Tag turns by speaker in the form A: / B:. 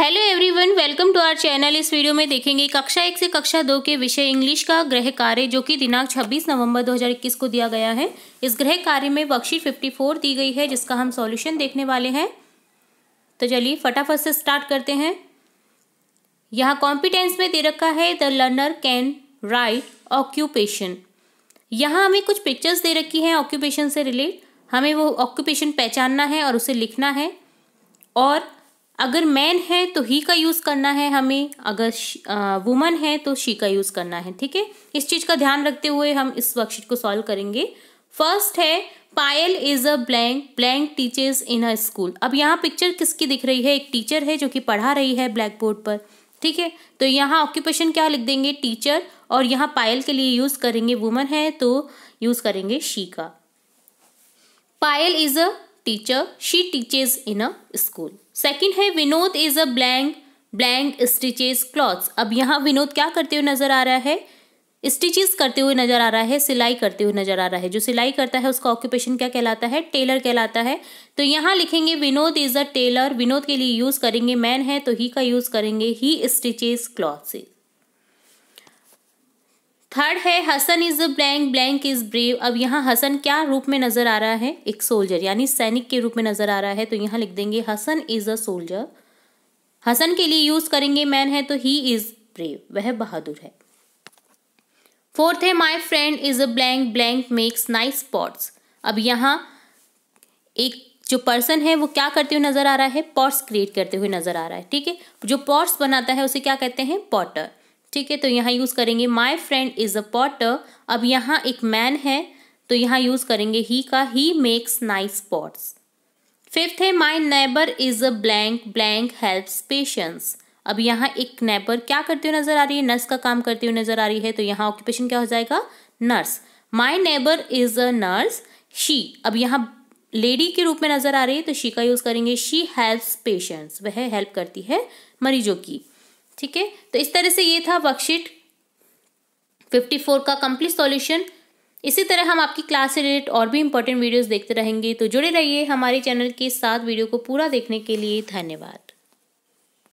A: hello everyone welcome to our channel इस video में देखेंगे कक्षा एक से कक्षा दो के विषय इंग्लिश का गृह कार्य जो कि दिनांक 26 नवंबर 2021 को दिया गया है इस गृह कार्य में वर्कशीट 54 दी गई है जिसका हम सॉल्यूशन देखने वाले हैं तो चलिए फटाफट से स्टार्ट करते हैं यहाँ कॉम्पिटेंस में दे रखा है the learner can write occupation यहाँ हमें कुछ पिक्चर्स दे रखी हैं ऑक्यूपेशन से रिलेट हमें वो ऑक्यूपेशन पहचानना है और उसे लिखना है और अगर मैन है तो ही का यूज़ करना है हमें अगर वुमन है तो शी का यूज़ करना है ठीक है इस चीज़ का ध्यान रखते हुए हम इस वर्कशीट को सॉल्व करेंगे फर्स्ट है Payal is a blank blank teachers in a school अब यहाँ पिक्चर किसकी दिख रही है एक टीचर है जो कि पढ़ा रही है ब्लैक बोर्ड पर ठीक है तो यहाँ ऑक्यूपेशन क्या लिख देंगे टीचर और यहाँ पायल के लिए यूज़ करेंगे वुमन है तो यूज़ करेंगे शी का Payal is a teacher she teaches in a school second है Vinod is a blank blank stitches clothes अब यहाँ विनोद क्या करते हुए नजर आ रहा है स्टिचेस करते हुए नजर आ रहा है सिलाई करते हुए नजर आ रहा है जो सिलाई करता है उसका ऑक्यूपेशन क्या कहलाता है टेलर कहलाता है तो यहाँ लिखेंगे Vinod is a tailor Vinod के लिए यूज करेंगे मैन है तो ही का यूज करेंगे ही स्टिचेस क्लॉथ थर्ड है Hasan is a blank blank is brave अब यहाँ हसन क्या रूप में नजर आ रहा है एक सोल्जर यानी सैनिक के रूप में नजर आ रहा है तो यहाँ लिख देंगे Hasan is a soldier Hasan के लिए यूज करेंगे मैन है तो ही इज ब्रेव वह बहादुर है फोर्थ है my friend is a blank blank makes nice spots अब यहाँ एक जो पर्सन है वो क्या करते हुए नजर आ रहा है पॉट्स क्रिएट करते हुए नजर आ रहा है ठीक है जो पॉट्स बनाता है उसे क्या कहते हैं पॉटर ठीक है तो यहाँ यूज़ करेंगे my friend is a potter अब यहाँ एक मैन है तो यहाँ यूज़ करेंगे ही का he makes nice pots fifth है my neighbour is a blank blank helps patience अब यहाँ एक नेबर क्या करती हुई नज़र आ रही है नर्स का काम करती हुई नज़र आ रही है तो यहाँ ऑक्यूपेशन क्या हो जाएगा nurse my neighbour is a nurse she अब यहाँ लेडी के रूप में नज़र आ रही है तो शी का यूज़ करेंगे शी हेल्प्स पेशेंट्स वह हेल्प करती है मरीजों की ठीक है तो इस तरह से ये था वर्कशीट 54 का कंप्लीट सॉल्यूशन इसी तरह हम आपकी क्लास से रिलेटेड और भी इंपॉर्टेंट वीडियोस देखते रहेंगे तो जुड़े रहिए हमारे चैनल के साथ वीडियो को पूरा देखने के लिए धन्यवाद